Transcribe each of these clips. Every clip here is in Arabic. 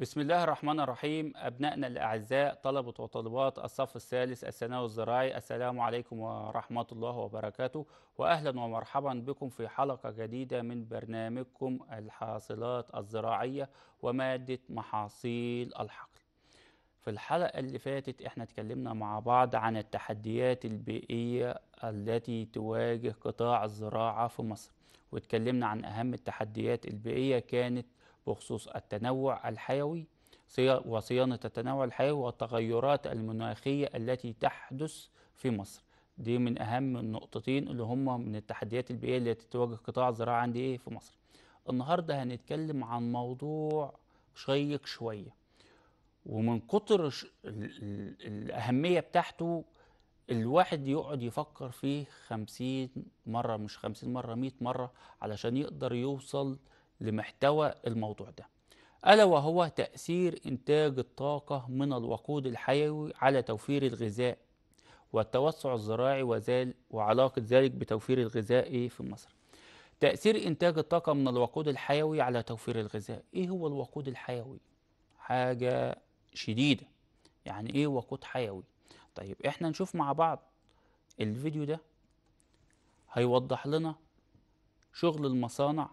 بسم الله الرحمن الرحيم أبنائنا الأعزاء طلبة وطالبات الصف الثالث الثانوي الزراعي السلام عليكم ورحمة الله وبركاته وأهلا ومرحبا بكم في حلقة جديدة من برنامجكم الحاصلات الزراعية ومادة محاصيل الحقل في الحلقة اللي فاتت احنا اتكلمنا مع بعض عن التحديات البيئية التي تواجه قطاع الزراعة في مصر واتكلمنا عن أهم التحديات البيئية كانت بخصوص التنوع الحيوي وصيانة التنوع الحيوي والتغيرات المناخية التي تحدث في مصر دي من أهم النقطتين اللي هم من التحديات البيئية اللي تتواجه قطاع الزراعة عندي إيه في مصر النهاردة هنتكلم عن موضوع شيق شوية ومن كتر الأهمية بتاعته الواحد يقعد يفكر فيه خمسين مرة مش خمسين مرة مئة مرة علشان يقدر يوصل لمحتوى الموضوع ده ألا وهو تأثير إنتاج الطاقة من الوقود الحيوي على توفير الغذاء والتوسع الزراعي وزال وعلاقة ذلك بتوفير الغذاء إيه في مصر تأثير إنتاج الطاقة من الوقود الحيوي على توفير الغذاء إيه هو الوقود الحيوي؟ حاجة شديدة يعني إيه وقود حيوي؟ طيب إحنا نشوف مع بعض الفيديو ده هيوضح لنا شغل المصانع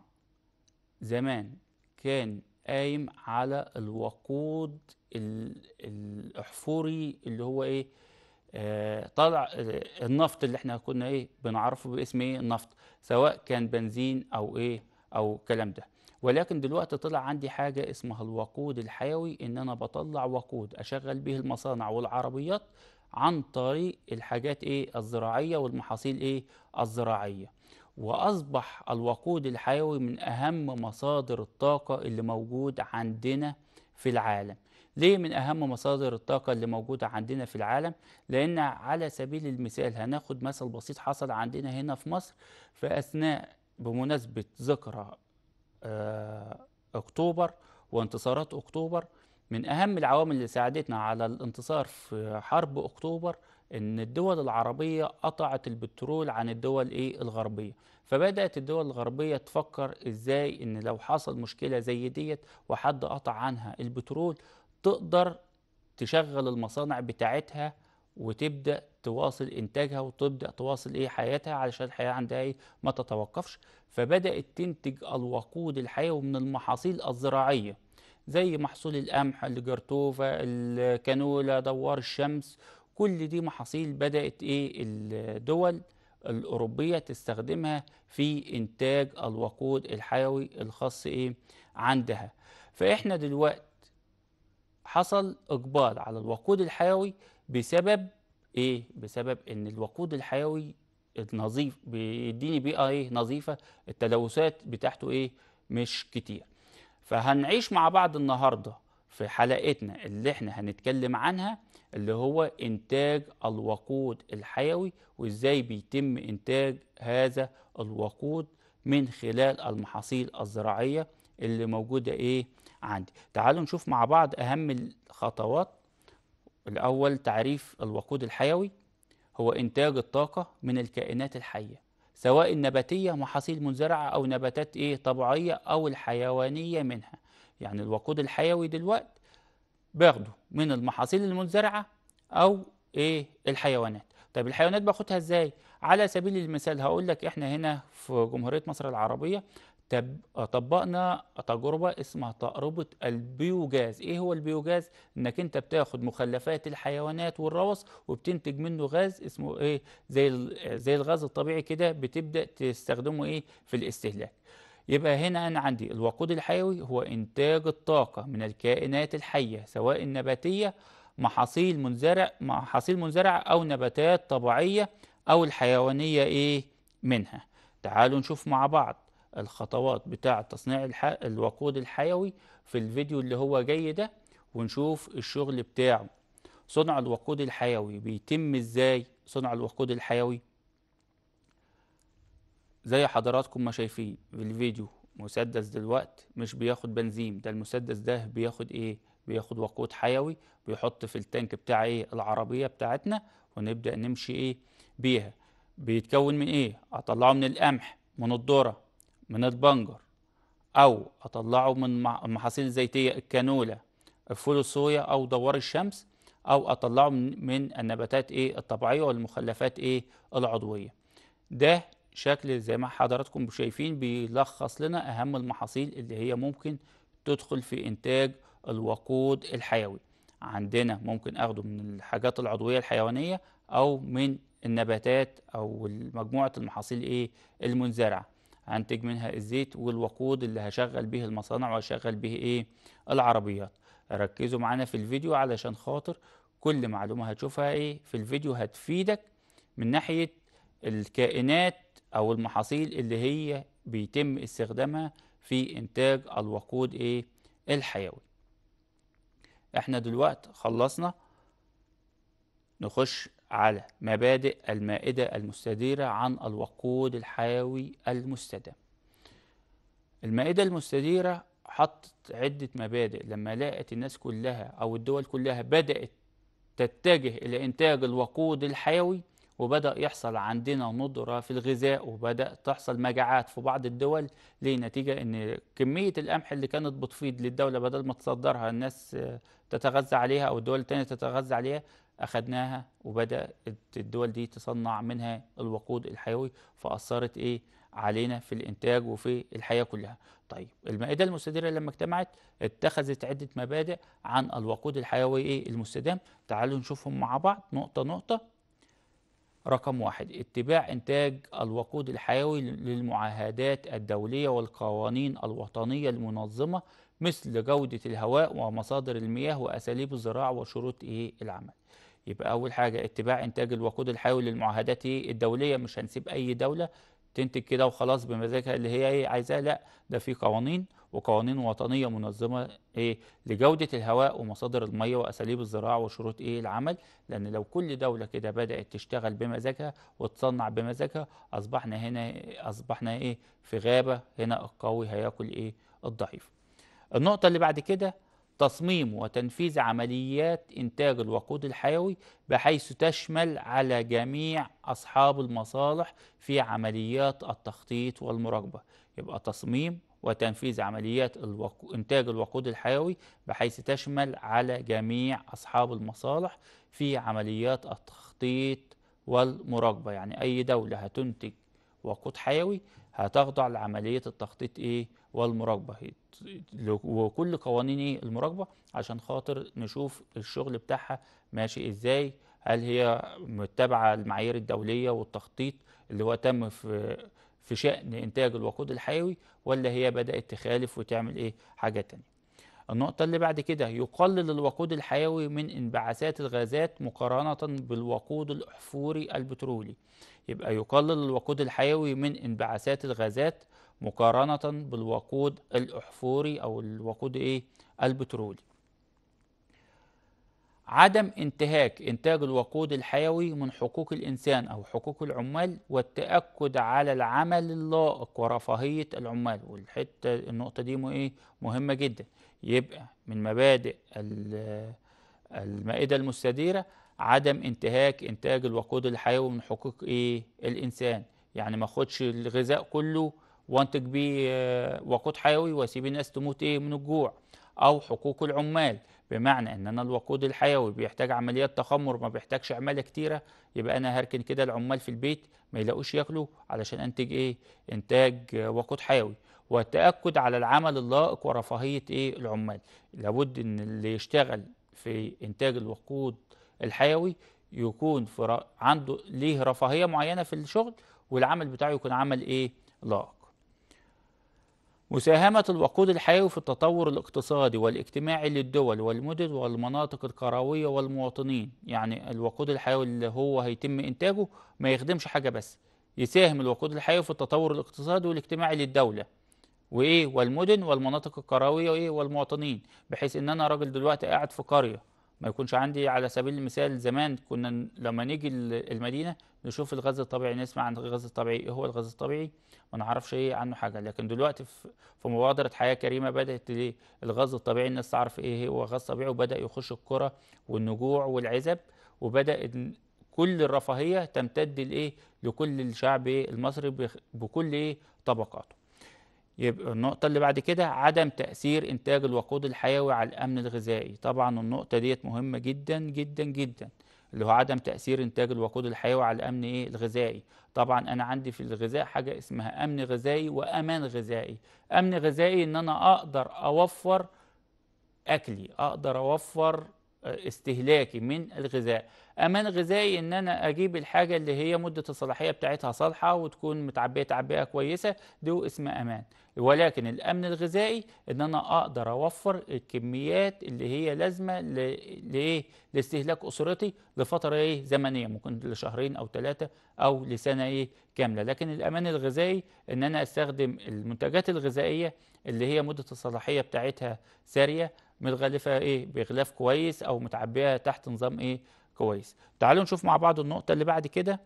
زمان كان قايم على الوقود الاحفوري اللي هو ايه آه، طلع آه، النفط اللي احنا كنا ايه بنعرفه باسم ايه النفط سواء كان بنزين او ايه او الكلام ده ولكن دلوقتي طلع عندي حاجه اسمها الوقود الحيوي ان انا بطلع وقود اشغل به المصانع والعربيات عن طريق الحاجات ايه الزراعيه والمحاصيل ايه الزراعيه وأصبح الوقود الحيوي من أهم مصادر الطاقة اللي موجود عندنا في العالم ليه من أهم مصادر الطاقة اللي موجودة عندنا في العالم؟ لأن على سبيل المثال هناخد مثل بسيط حصل عندنا هنا في مصر في أثناء بمناسبة ذكرى آه، أكتوبر وانتصارات أكتوبر من أهم العوامل اللي ساعدتنا على الانتصار في حرب أكتوبر ان الدول العربيه قطعت البترول عن الدول ايه الغربيه فبدات الدول الغربيه تفكر ازاي ان لو حصل مشكله زي ديت وحد قطع عنها البترول تقدر تشغل المصانع بتاعتها وتبدا تواصل انتاجها وتبدا تواصل ايه حياتها علشان الحياه عندها ايه ما تتوقفش فبدات تنتج الوقود الحيوي من المحاصيل الزراعيه زي محصول القمح الجرتوفه الكانولا دوار الشمس كل دي محاصيل بدأت إيه الدول الأوروبية تستخدمها في إنتاج الوقود الحيوي الخاص إيه عندها فإحنا دلوقتي حصل إقبال على الوقود الحيوي بسبب إيه؟ بسبب إن الوقود الحيوي النظيف بيديني بيئة إيه نظيفة التلوثات بتاعته إيه مش كتير فهنعيش مع بعض النهارده في حلقتنا اللي احنا هنتكلم عنها اللي هو انتاج الوقود الحيوي وازاي بيتم انتاج هذا الوقود من خلال المحاصيل الزراعية اللي موجودة ايه عندي تعالوا نشوف مع بعض اهم الخطوات الاول تعريف الوقود الحيوي هو انتاج الطاقة من الكائنات الحية سواء النباتية محاصيل منزرعة او نباتات ايه طبيعية او الحيوانية منها يعني الوقود الحيوي دلوقتي باخده من المحاصيل المزرعة أو إيه الحيوانات طيب الحيوانات باخدها إزاي؟ على سبيل المثال هقول لك إحنا هنا في جمهورية مصر العربية طبقنا تجربة اسمها تقربة البيوجاز ايه هو البيوجاز انك انت بتاخد مخلفات الحيوانات والروث وبتنتج منه غاز اسمه ايه زي زي الغاز الطبيعي كده بتبدأ تستخدمه ايه في الاستهلاك يبقى هنا أنا عندي الوقود الحيوي هو إنتاج الطاقة من الكائنات الحية سواء النباتية محاصيل منزرع محاصيل منزرعة أو نباتات طبيعية أو الحيوانية إيه منها تعالوا نشوف مع بعض الخطوات بتاعة تصنيع الح... الوقود الحيوي في الفيديو اللي هو جاي ده ونشوف الشغل بتاعه صنع الوقود الحيوي بيتم ازاي صنع الوقود الحيوي زي حضراتكم ما شايفين في الفيديو مسدس دلوقت مش بياخد بنزين ده المسدس ده بياخد ايه بياخد وقود حيوي بيحط في التانك بتاع ايه العربيه بتاعتنا ونبدا نمشي ايه بيها بيتكون من ايه اطلعه من القمح من الذره من البنجر او اطلعه من المحاصيل الزيتيه الكانولا الفول الصويا او دوار الشمس او اطلعه من النباتات ايه الطبيعيه والمخلفات ايه العضويه ده شكل زي ما حضراتكم شايفين بيلخص لنا أهم المحاصيل اللي هي ممكن تدخل في إنتاج الوقود الحيوي عندنا ممكن أخده من الحاجات العضوية الحيوانية أو من النباتات أو مجموعة المحاصيل إيه المنزرعة هنتج منها الزيت والوقود اللي هشغل به المصانع وهشغل به إيه العربيات ركزوا معانا في الفيديو علشان خاطر كل معلومة هتشوفها إيه في الفيديو هتفيدك من ناحية الكائنات او المحاصيل اللي هي بيتم استخدامها في انتاج الوقود ايه الحيوي احنا دلوقتي خلصنا نخش على مبادئ المائدة المستديرة عن الوقود الحيوي المستدام المائدة المستديرة حطت عدة مبادئ لما لقت الناس كلها أو الدول كلها بدأت تتجه إلى إنتاج الوقود الحيوي وبدأ يحصل عندنا ندرة في الغذاء وبدأ تحصل مجاعات في بعض الدول ليه نتيجة أن كمية القمح اللي كانت بتفيض للدولة بدل ما تصدرها الناس تتغذى عليها أو الدول التانية تتغذى عليها أخدناها وبدأت الدول دي تصنع منها الوقود الحيوي فأثرت إيه علينا في الإنتاج وفي الحياة كلها طيب المائدة المستديرة لما اجتمعت اتخذت عدة مبادئ عن الوقود الحيوي إيه المستدام تعالوا نشوفهم مع بعض نقطة نقطة رقم واحد اتباع إنتاج الوقود الحيوي للمعاهدات الدولية والقوانين الوطنية المنظمة مثل جودة الهواء ومصادر المياه وأساليب الزراعة وشروط إيه العمل يبقى أول حاجة اتباع إنتاج الوقود الحيوي للمعاهدات إيه الدولية مش هنسيب أي دولة تنتج كده وخلاص بمزاجها اللي هي إيه عايزاه لا ده في قوانين وقوانين وطنية منظمة إيه لجودة الهواء ومصادر المية وأساليب الزراعة وشروط إيه العمل لأن لو كل دولة كده بدأت تشتغل بمزاجها وتصنع بمزاجها أصبحنا هنا أصبحنا إيه في غابة هنا القوي هياكل إيه الضعيف النقطة اللي بعد كده تصميم وتنفيذ عمليات إنتاج الوقود الحيوي بحيث تشمل على جميع أصحاب المصالح في عمليات التخطيط والمراقبة يبقى تصميم وتنفيذ عمليات الوقو... إنتاج الوقود الحيوي بحيث تشمل على جميع أصحاب المصالح في عمليات التخطيط والمراقبة يعني أي دولة هتنتج وقود حيوي هتخضع لعملية التخطيط إيه والمراقبة وكل قوانين إيه المراقبة عشان خاطر نشوف الشغل بتاعها ماشي إزاي هل هي متبعة المعايير الدولية والتخطيط اللي هو تم في في شأن إنتاج الوقود الحيوي ولا هي بدأت تخالف وتعمل إيه حاجة تانية النقطة اللي بعد كده يقلل الوقود الحيوي من انبعاثات الغازات مقارنة بالوقود الأحفوري البترولي يبقى يقلل الوقود الحيوي من انبعاثات الغازات مقارنة بالوقود الأحفوري أو الوقود إيه البترولي عدم انتهاك إنتاج الوقود الحيوي من حقوق الإنسان أو حقوق العمال والتأكد على العمل اللائق ورفاهية العمال والحتة النقطة دي إيه مهمة جدا يبقى من مبادئ المائدة المستديرة عدم انتهاك إنتاج الوقود الحيوي من حقوق إيه الإنسان يعني ما أخدش الغذاء كله وانتج بيه وقود حيوي وأسيب الناس تموت إيه من الجوع او حقوق العمال بمعنى ان انا الوقود الحيوي بيحتاج عمليات تخمر ما بيحتاجش عماله كتيره يبقى انا هركن كده العمال في البيت ما يلاقوش ياكلوا علشان انتج ايه انتاج وقود حيوي والتاكد على العمل اللائق ورفاهيه ايه العمال لابد ان اللي يشتغل في انتاج الوقود الحيوي يكون في عنده ليه رفاهيه معينه في الشغل والعمل بتاعه يكون عمل ايه لائق مساهمة الوقود الحيوي في التطور الاقتصادي والاجتماعي للدول والمدن والمناطق القروية والمواطنين يعني الوقود الحيوي اللي هو هيتم إنتاجه ما يخدمش حاجة بس يساهم الوقود الحيوي في التطور الاقتصادي والاجتماعي للدولة وإيه والمدن والمناطق القروية وإيه والمواطنين بحيث إن أنا راجل دلوقتي قاعد في قرية ما يكونش عندي على سبيل المثال زمان كنا لما نيجي المدينه نشوف الغاز الطبيعي نسمع عن الغاز الطبيعي ايه هو الغاز الطبيعي ما نعرفش ايه عنه حاجه لكن دلوقتي في مبادره حياه كريمه بدات الغاز الطبيعي الناس تعرف ايه هو غاز طبيعي وبدا يخش الكره والنجوع والعزب وبدا كل الرفاهيه تمتد لايه لكل الشعب المصري بكل ايه طبقاته يبقى النقطة اللي بعد كده عدم تأثير إنتاج الوقود الحيوي على الأمن الغذائي طبعا النقطة ديت مهمة جدا جدا جدا اللي هو عدم تأثير إنتاج الوقود الحيوي على الأمن إيه الغذائي طبعا أنا عندي في الغذاء حاجة اسمها أمن غذائي وأمان غذائي أمن غذائي إن أنا أقدر أوفر أكلي أقدر أوفر آه، استهلاكي من الغذاء امان غذائي ان انا اجيب الحاجه اللي هي مده الصلاحيه بتاعتها صالحه وتكون متعبيه تعبئه كويسه دي اسمه امان ولكن الامن الغذائي ان انا اقدر اوفر الكميات اللي هي لازمه لايه لاستهلاك اسرتي لفتره ايه زمنيه ممكن لشهرين او ثلاثه او لسنه ايه كامله لكن الامان الغذائي ان انا استخدم المنتجات الغذائيه اللي هي مده الصلاحيه بتاعتها ساريه متغلفه ايه بغلاف كويس او متعبيه تحت نظام ايه كويس تعالوا نشوف مع بعض النقطة اللي بعد كده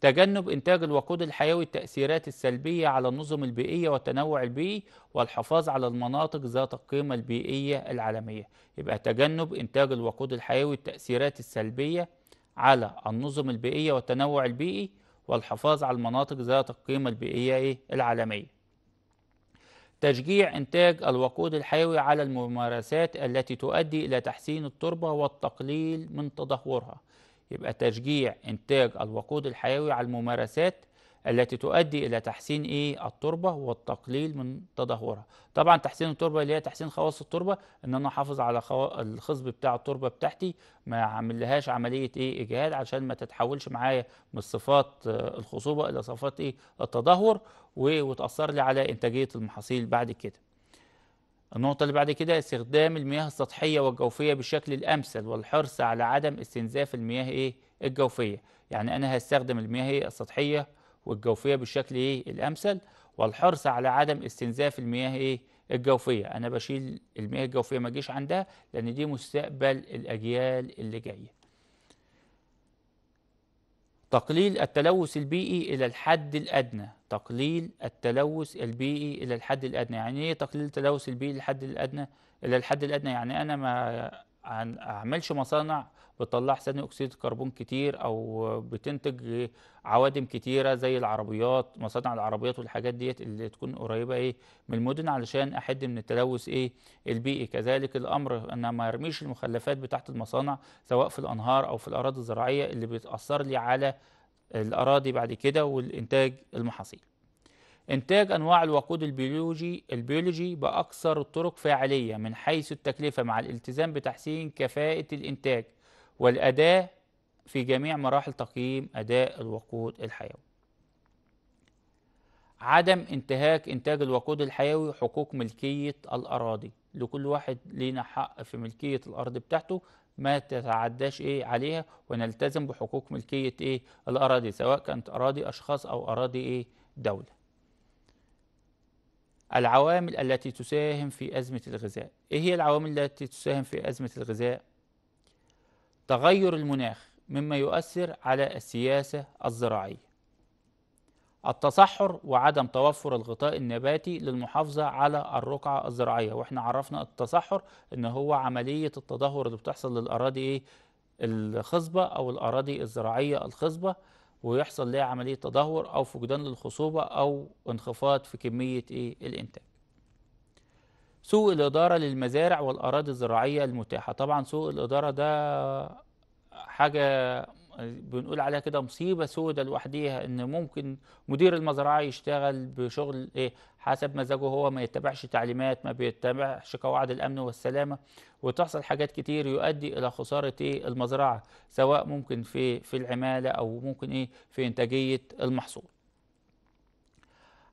تجنب إنتاج الوقود الحيوي التأثيرات السلبية على النظم البيئية والتنوع البيئي والحفاظ على المناطق ذات القيمة البيئية العالمية يبقى تجنب إنتاج الوقود الحيوي التأثيرات السلبية على النظم البيئية والتنوع البيئي والحفاظ على المناطق ذات القيمة البيئية العالمية تشجيع إنتاج الوقود الحيوي على الممارسات التي تؤدي إلى تحسين التربة والتقليل من تدهورها يبقى تشجيع إنتاج الوقود الحيوي على الممارسات التي تؤدي إلى تحسين إيه التربة والتقليل من تدهورها طبعا تحسين التربة اللي هي تحسين خواص التربة إن أنا أحافظ على الخصب بتاع التربة بتاعتي ما أعملهاش عملية إيه إجهاد عشان ما تتحولش معايا من صفات آه، الخصوبة إلى صفات إيه التدهور و... وتأثر لي على إنتاجية المحاصيل بعد كده النقطة اللي بعد كده استخدام المياه السطحية والجوفية بالشكل الأمثل والحرص على عدم استنزاف المياه إيه الجوفية يعني أنا هستخدم المياه السطحية والجوفية بالشكل إيه الأمثل والحرص على عدم استنزاف المياه إيه الجوفية أنا بشيل المياه الجوفية ما أجيش عندها لأن دي مستقبل الأجيال اللي جاية تقليل التلوث البيئي إلى الحد الأدنى تقليل التلوث البيئي إلى الحد الأدنى يعني إيه تقليل التلوث البيئي للحد الأدنى إلى الحد الأدنى يعني أنا ما عن اعملش مصانع بتطلع ثاني اكسيد الكربون كتير او بتنتج عوادم كتيره زي العربيات مصانع العربيات والحاجات ديت اللي تكون قريبه ايه من المدن علشان احد من التلوث ايه البيئي كذلك الامر ان ما ارميش المخلفات بتاعه المصانع سواء في الانهار او في الاراضي الزراعيه اللي بتاثر لي على الاراضي بعد كده والانتاج المحاصيل إنتاج أنواع الوقود البيولوجي البيولوجي بأكثر الطرق فاعلية من حيث التكلفة مع الالتزام بتحسين كفاءة الإنتاج والأداء في جميع مراحل تقييم أداء الوقود الحيوي. عدم انتهاك إنتاج الوقود الحيوي حقوق ملكية الأراضي لكل واحد لينا حق في ملكية الأرض بتاعته ما تتعداش إيه عليها ونلتزم بحقوق ملكية إيه الأراضي سواء كانت أراضي أشخاص أو أراضي إيه دولة العوامل التي تساهم في أزمة الغذاء إيه هي العوامل التي تساهم في أزمة الغذاء؟ تغير المناخ مما يؤثر على السياسة الزراعية التصحر وعدم توفر الغطاء النباتي للمحافظة على الرقعة الزراعية واحنا عرفنا التصحر ان هو عملية التدهور اللي بتحصل للأراضي ايه الخصبة أو الأراضي الزراعية الخصبة ويحصل لها عملية تدهور أو فقدان للخصوبة أو انخفاض في كمية إيه الإنتاج سوء الإدارة للمزارع والأراضي الزراعية المتاحة طبعا سوء الإدارة ده حاجة بنقول عليها كده مصيبه سودة لوحديها ان ممكن مدير المزرعه يشتغل بشغل ايه حسب مزاجه هو ما يتبعش تعليمات ما بيتبعش قواعد الامن والسلامه وتحصل حاجات كتير يؤدي الى خساره ايه المزرعه سواء ممكن في في العماله او ممكن ايه في انتاجيه المحصول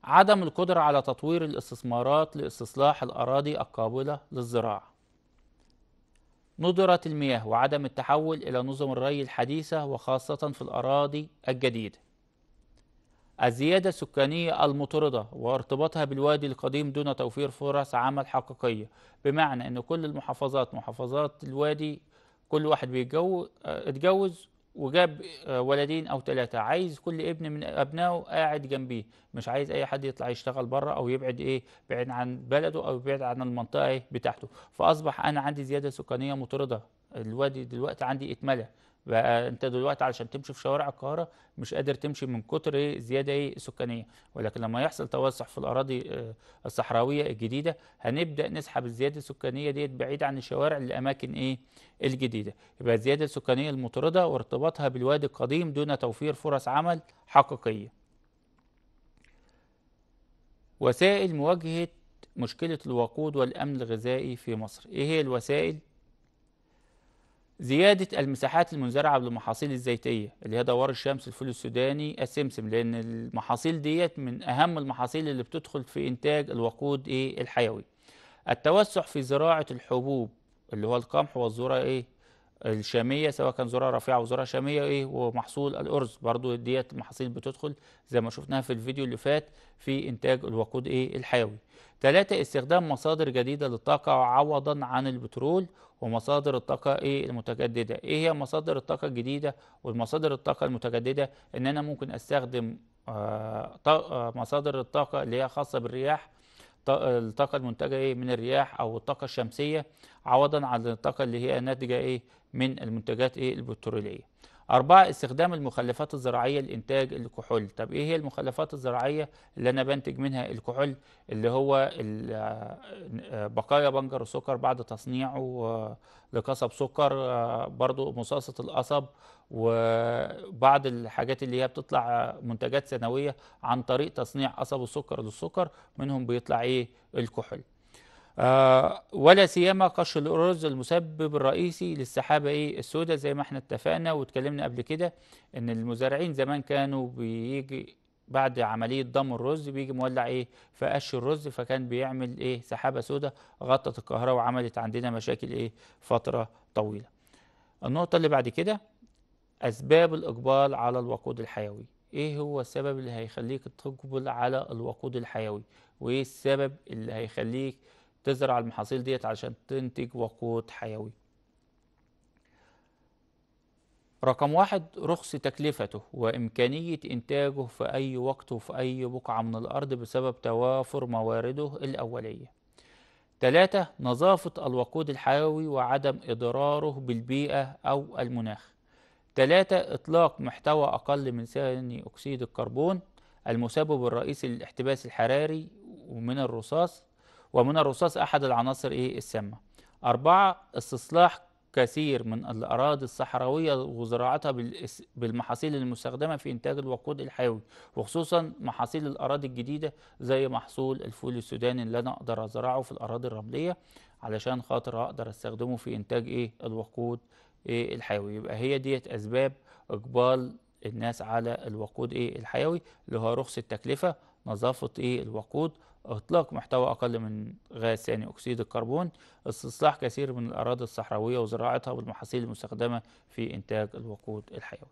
عدم القدره على تطوير الاستثمارات لاستصلاح الاراضي القابله للزراعه ندرة المياه وعدم التحول إلى نظم الري الحديثة وخاصة في الأراضي الجديدة الزيادة السكانية المطردة وارتباطها بالوادي القديم دون توفير فرص عمل حقيقية بمعنى أن كل المحافظات محافظات الوادي كل واحد بيتجوز آه، وجاب آه، ولدين او ثلاثه عايز كل ابن من ابنائه قاعد جنبيه مش عايز اي حد يطلع يشتغل بره او يبعد ايه بعيد عن بلده او يبعد عن المنطقه إيه، بتاعته فاصبح انا عندي زياده سكانيه مطرده الوادي دلوقتي عندي اتملى بقى انت دلوقتي علشان تمشي في شوارع القاهره مش قادر تمشي من كتر ايه زياده ايه سكانيه ولكن لما يحصل توسع في الاراضي آه، الصحراويه الجديده هنبدا نسحب الزياده السكانيه ديت بعيد عن الشوارع لاماكن ايه الجديده يبقى الزياده السكانيه المطرده وارتباطها بالوادي القديم دون توفير فرص عمل حقيقيه وسائل مواجهه مشكله الوقود والامن الغذائي في مصر ايه هي الوسائل زيادة المساحات المنزرعة بالمحاصيل الزيتية اللي هي دوار الشمس الفول السوداني السمسم لأن المحاصيل ديت من أهم المحاصيل اللي بتدخل في إنتاج الوقود إيه الحيوي التوسع في زراعة الحبوب اللي هو القمح والذرة إيه الشاميه سواء كان ذره رفيعه وذره شاميه ايه ومحصول الارز برضو ديت محاصيل بتدخل زي ما شفناها في الفيديو اللي فات في انتاج الوقود ايه الحيوي ثلاثة استخدام مصادر جديدة للطاقة عوضا عن البترول ومصادر الطاقة ايه المتجددة ايه هي مصادر الطاقة الجديدة والمصادر الطاقة المتجددة ان انا ممكن استخدم آه, آه، مصادر الطاقة اللي هي خاصة بالرياح الطاقه المنتجه ايه من الرياح او الطاقه الشمسيه عوضا عن الطاقه اللي هي ناتجه ايه من المنتجات ايه البتروليه أربعة استخدام المخلفات الزراعية لإنتاج الكحول طب إيه هي المخلفات الزراعية اللي أنا بنتج منها الكحول اللي هو آه، بقايا بنجر السكر بعد تصنيعه آه، لقصب سكر آه، برضو مصاصة القصب وبعض الحاجات اللي هي بتطلع منتجات سنوية عن طريق تصنيع قصب السكر للسكر منهم بيطلع إيه الكحول آه، ولا سيما قش الأرز المسبب الرئيسي للسحابة إيه السوداء زي ما احنا اتفقنا واتكلمنا قبل كده إن المزارعين زمان كانوا بيجي بعد عملية ضم الرز بيجي مولع ايه في قش الرز فكان بيعمل ايه سحابة سوداء غطت القاهرة وعملت عندنا مشاكل ايه فترة طويلة. النقطة اللي بعد كده أسباب الإقبال على الوقود الحيوي. ايه هو السبب اللي هيخليك تقبل على الوقود الحيوي؟ وايه السبب اللي هيخليك تزرع المحاصيل ديت عشان تنتج وقود حيوي رقم واحد رخص تكلفته وإمكانية إنتاجه في أي وقت وفي أي بقعة من الأرض بسبب توافر موارده الأولية تلاتة نظافة الوقود الحيوي وعدم إضراره بالبيئة أو المناخ تلاتة إطلاق محتوى أقل من ثاني أكسيد الكربون المسبب الرئيسي للاحتباس الحراري ومن الرصاص ومن الرصاص أحد العناصر إيه السامة أربعة استصلاح كثير من الأراضي الصحراوية وزراعتها بالمحاصيل المستخدمة في إنتاج الوقود الحيوي وخصوصا محاصيل الأراضي الجديدة زي محصول الفول السوداني اللي أنا أقدر أزرعه في الأراضي الرملية علشان خاطر أقدر أستخدمه في إنتاج إيه الوقود إيه الحيوي يبقى هي ديت أسباب إقبال الناس على الوقود إيه الحيوي اللي هو رخص التكلفة نظافة إيه الوقود إطلاق محتوى أقل من غاز ثاني أكسيد الكربون استصلاح كثير من الأراضي الصحراوية وزراعتها بالمحاصيل المستخدمة في إنتاج الوقود الحيوي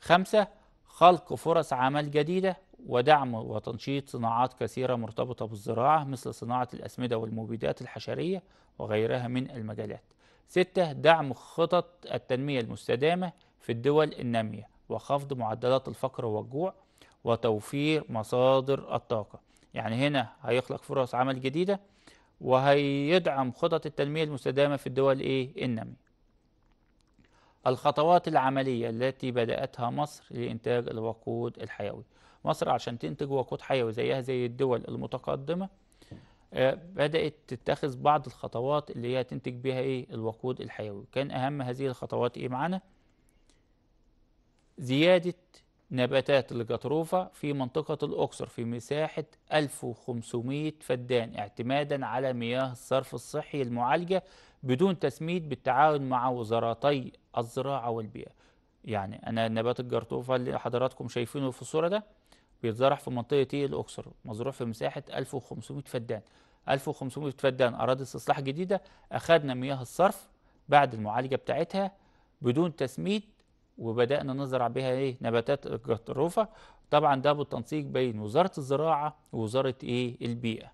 خمسة خلق فرص عمل جديدة ودعم وتنشيط صناعات كثيرة مرتبطة بالزراعة مثل صناعة الأسمدة والمبيدات الحشرية وغيرها من المجالات ستة دعم خطط التنمية المستدامة في الدول النامية وخفض معدلات الفقر والجوع وتوفير مصادر الطاقة يعني هنا هيخلق فرص عمل جديدة وهيدعم خطط التنمية المستدامة في الدول إيه؟ النامية الخطوات العملية التي بدأتها مصر لإنتاج الوقود الحيوي مصر عشان تنتج وقود حيوي زيها زي الدول المتقدمة آه، بدأت تتخذ بعض الخطوات اللي هي تنتج بها إيه؟ الوقود الحيوي كان أهم هذه الخطوات إيه معانا؟ زيادة نباتات الجاتروفا في منطقة الأقصر في مساحة 1500 فدان اعتمادا على مياه الصرف الصحي المعالجة بدون تسميد بالتعاون مع وزارتي الزراعة والبيئة يعني أنا نبات الجاتروفا اللي حضراتكم شايفينه في الصورة ده بيتزرع في منطقة إيه؟ الأقصر مزروع في مساحة 1500 فدان 1500 فدان أراضي استصلاح جديدة أخذنا مياه الصرف بعد المعالجة بتاعتها بدون تسميد وبدانا نزرع بها ايه نباتات الجتروفه طبعا ده بالتنسيق بين وزاره الزراعه ووزاره ايه البيئه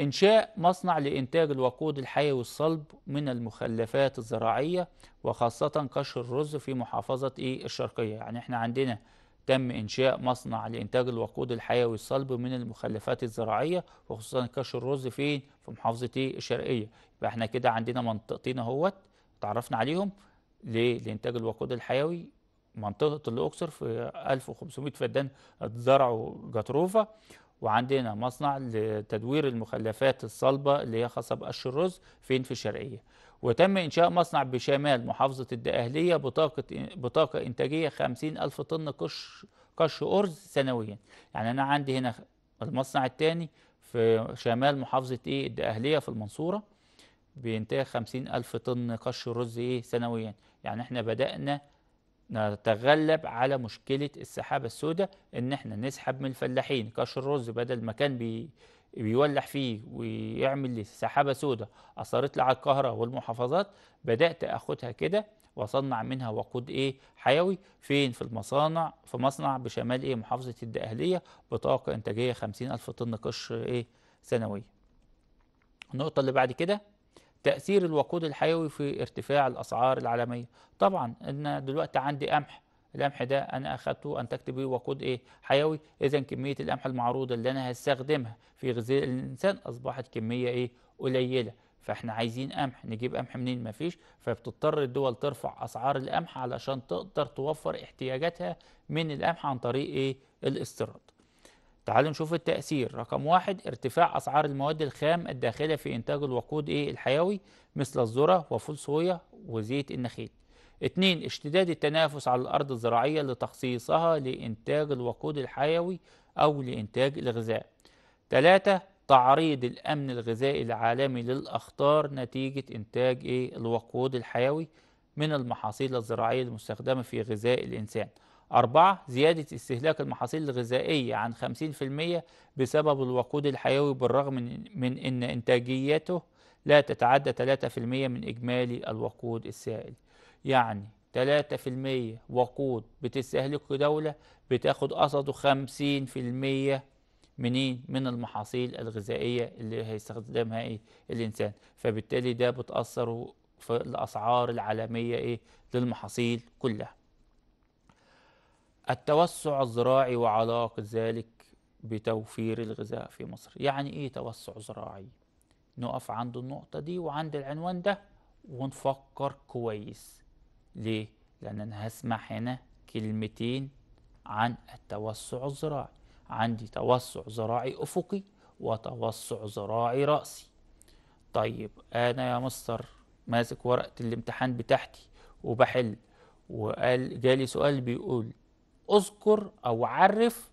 إنشاء مصنع لإنتاج الوقود الحيوي الصلب من المخلفات الزراعية وخاصة قشر الرز في محافظة إيه الشرقية يعني إحنا عندنا تم إنشاء مصنع لإنتاج الوقود الحيوي الصلب من المخلفات الزراعية وخصوصا قشر الرز فين في محافظة إيه الشرقية يبقى إحنا كده عندنا منطقتين أهوت اتعرفنا عليهم ليه؟ لإنتاج الوقود الحيوي منطقة الأقصر في 1500 فدان اتزرعوا جاتروفا وعندنا مصنع لتدوير المخلفات الصلبة اللي هي خاصة بقش الرز فين في الشرقية وتم إنشاء مصنع بشمال محافظة الدقهلية بطاقة, بطاقة إنتاجية 50 ألف طن قش قش أرز سنويا يعني أنا عندي هنا المصنع الثاني في شمال محافظة إيه الدقهلية في المنصورة بينتهي 50 ألف طن قش رز إيه سنويا يعني إحنا بدأنا نتغلب على مشكلة السحابة السوداء إن إحنا نسحب من الفلاحين قش الرز بدل ما كان بي بيولح فيه ويعمل لي سحابة سوداء أثرت لي على القاهرة والمحافظات بدأت أخدها كده وأصنع منها وقود إيه حيوي فين في المصانع في مصنع بشمال إيه محافظة الدقهلية بطاقة إنتاجية 50 ألف طن قش إيه سنويا النقطة اللي بعد كده تأثير الوقود الحيوي في ارتفاع الأسعار العالمية طبعا أنا دلوقتي عندي قمح القمح ده انا اخدته انتجت بيه وقود ايه حيوي اذا كميه القمح المعروضه اللي انا هستخدمها في غذاء الانسان اصبحت كميه ايه قليله فاحنا عايزين قمح نجيب قمح منين مفيش فبتضطر الدول ترفع اسعار القمح علشان تقدر توفر احتياجاتها من القمح عن طريق ايه الاستيراد تعالوا نشوف التأثير رقم واحد ارتفاع أسعار المواد الخام الداخلة في إنتاج الوقود إيه الحيوي مثل الذرة وفول صويا وزيت النخيل اتنين اشتداد التنافس على الأرض الزراعية لتخصيصها لإنتاج الوقود الحيوي أو لإنتاج الغذاء تلاتة تعريض الأمن الغذائي العالمي للأخطار نتيجة إنتاج إيه الوقود الحيوي من المحاصيل الزراعية المستخدمة في غذاء الإنسان أربعة زيادة استهلاك المحاصيل الغذائية عن 50% بسبب الوقود الحيوي بالرغم من, أن إنتاجيته لا تتعدى 3% من إجمالي الوقود السائل يعني 3% وقود بتستهلكه دولة بتاخد قصده 50% منين من المحاصيل الغذائية اللي هيستخدمها إيه الإنسان فبالتالي ده بتأثر في الأسعار العالمية إيه للمحاصيل كلها التوسع الزراعي وعلاقة ذلك بتوفير الغذاء في مصر يعني إيه توسع زراعي؟ نقف عند النقطة دي وعند العنوان ده ونفكر كويس ليه؟ لأن أنا هسمع هنا كلمتين عن التوسع الزراعي عندي توسع زراعي أفقي وتوسع زراعي رأسي طيب أنا يا مستر ماسك ورقة الامتحان بتاعتي وبحل وقال جالي سؤال بيقول اذكر أو عرف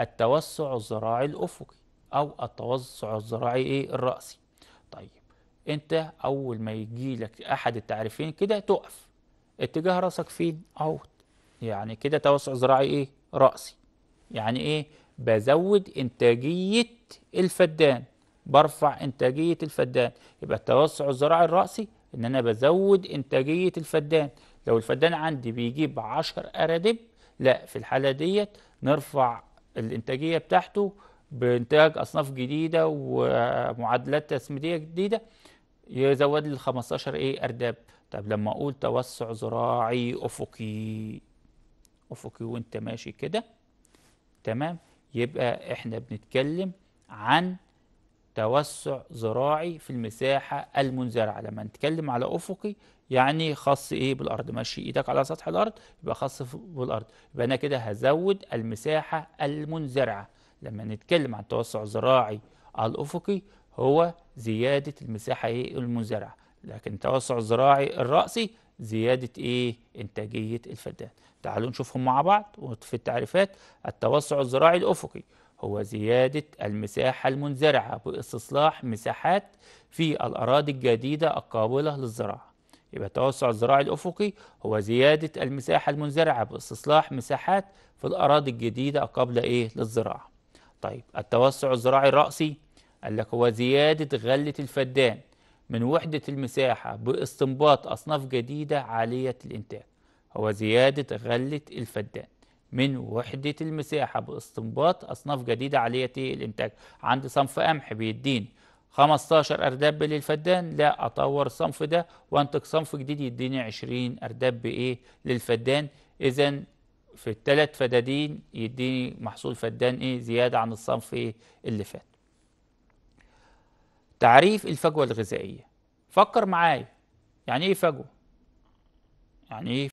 التوسع الزراعي الأفقي أو التوسع الزراعي إيه الرأسي طيب أنت أول ما يجي لك أحد التعريفين كده تقف اتجاه رأسك فين اهو يعني كده توسع زراعي إيه رأسي يعني إيه بزود إنتاجية الفدان برفع إنتاجية الفدان يبقى التوسع الزراعي الرأسي إن أنا بزود إنتاجية الفدان لو الفدان عندي بيجيب 10 أرادب لا في الحالة ديت نرفع الإنتاجية بتاعته بإنتاج أصناف جديدة ومعادلات تسميدية جديدة يزود لي 15 إيه أرداب طب لما أقول توسع زراعي أفقي أفقي وأنت ماشي كده تمام يبقى إحنا بنتكلم عن توسع زراعي في المساحة المنزرعة لما نتكلم على أفقي يعني خاص ايه بالارض ماشي ايدك على سطح الارض يبقى خاص بالارض يبقى انا كده هزود المساحه المنزرعه لما نتكلم عن التوسع الزراعي الافقي هو زياده المساحه ايه المنزرعه لكن التوسع الزراعي الراسي زياده ايه انتاجيه الفدان تعالوا نشوفهم مع بعض وفي التعريفات التوسع الزراعي الافقي هو زيادة المساحة المنزرعة باستصلاح مساحات في الأراضي الجديدة القابلة للزراعة يبقى التوسع الزراعي الأفقي هو زيادة المساحة المنزرعة باستصلاح مساحات في الأراضي الجديدة قبل إيه للزراعة طيب التوسع الزراعي الرأسي قال لك هو زيادة غلة الفدان من وحدة المساحة باستنباط أصناف جديدة عالية الإنتاج هو زيادة غلة الفدان من وحدة المساحة باستنباط أصناف جديدة عالية إيه؟ الإنتاج عندي صنف قمح بيديني 15 أرداب للفدان لا أطور الصنف ده وأنتج صنف جديد يديني 20 أرداب إيه للفدان إذا في الثلاث فدادين يديني محصول فدان إيه زيادة عن الصنف إيه اللي فات تعريف الفجوة الغذائية فكر معايا يعني إيه فجوة؟ يعني إيه